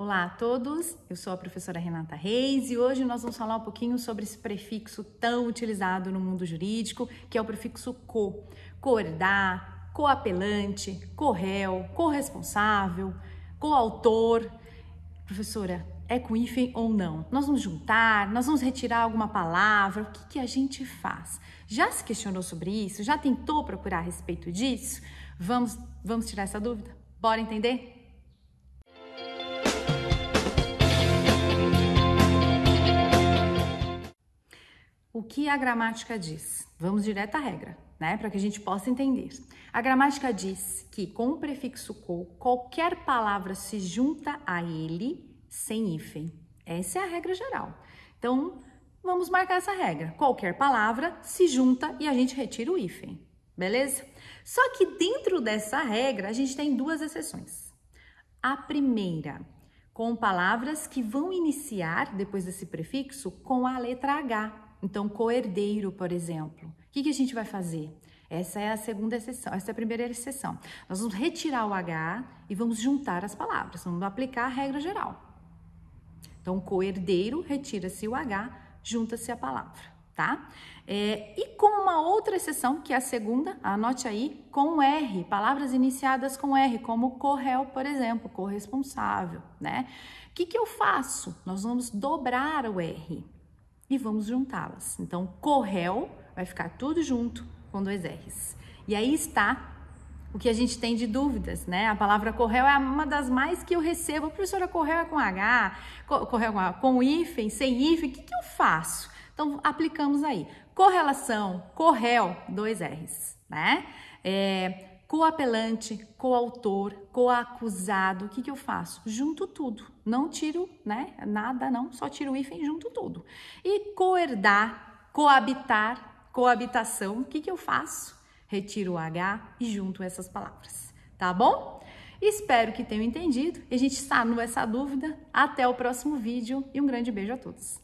Olá a todos, eu sou a professora Renata Reis e hoje nós vamos falar um pouquinho sobre esse prefixo tão utilizado no mundo jurídico, que é o prefixo co. Cordar, coapelante, corréu, corresponsável, coautor. Professora, é com hífen ou não? Nós vamos juntar, nós vamos retirar alguma palavra, o que, que, a gente faz? Já se questionou sobre isso? Já tentou procurar a respeito disso? Vamos, vamos tirar essa dúvida? Bora entender? O que a gramática diz? Vamos direto à regra, né? Para que a gente possa entender. A gramática diz que com o prefixo co, qualquer palavra se junta a ele sem hífen. Essa é a regra geral. Então, vamos marcar essa regra. Qualquer palavra se junta e a gente retira o hífen, beleza? Só que dentro dessa regra, a gente tem duas exceções. A primeira, com palavras que vão iniciar, depois desse prefixo, com a letra H, então, coerdeiro, por exemplo. O que, que a gente vai fazer? Essa é a segunda exceção, essa é a primeira exceção. Nós vamos retirar o H e vamos juntar as palavras, vamos aplicar a regra geral. Então, coerdeiro, retira-se o H, junta-se a palavra, tá? É, e com uma outra exceção, que é a segunda, anote aí, com R, palavras iniciadas com R, como correl, por exemplo, corresponsável, né? O que, que eu faço? Nós vamos dobrar o R e vamos juntá-las. Então, correl vai ficar tudo junto com dois R's. E aí está o que a gente tem de dúvidas, né? A palavra correu é uma das mais que eu recebo. professora, correu é com H, correu com, H, com hífen, sem hífen, o que, que eu faço? Então, aplicamos aí. Correlação, correl, dois R's, né? É, coapelante, coautor, coacusado, o que, que eu faço? Junto tudo, não tiro né, nada não, só tiro o hífen, junto tudo. E coerdar, coabitar, coabitação, o que, que eu faço? Retiro o H e junto essas palavras, tá bom? Espero que tenham entendido e a gente sanou essa dúvida. Até o próximo vídeo e um grande beijo a todos.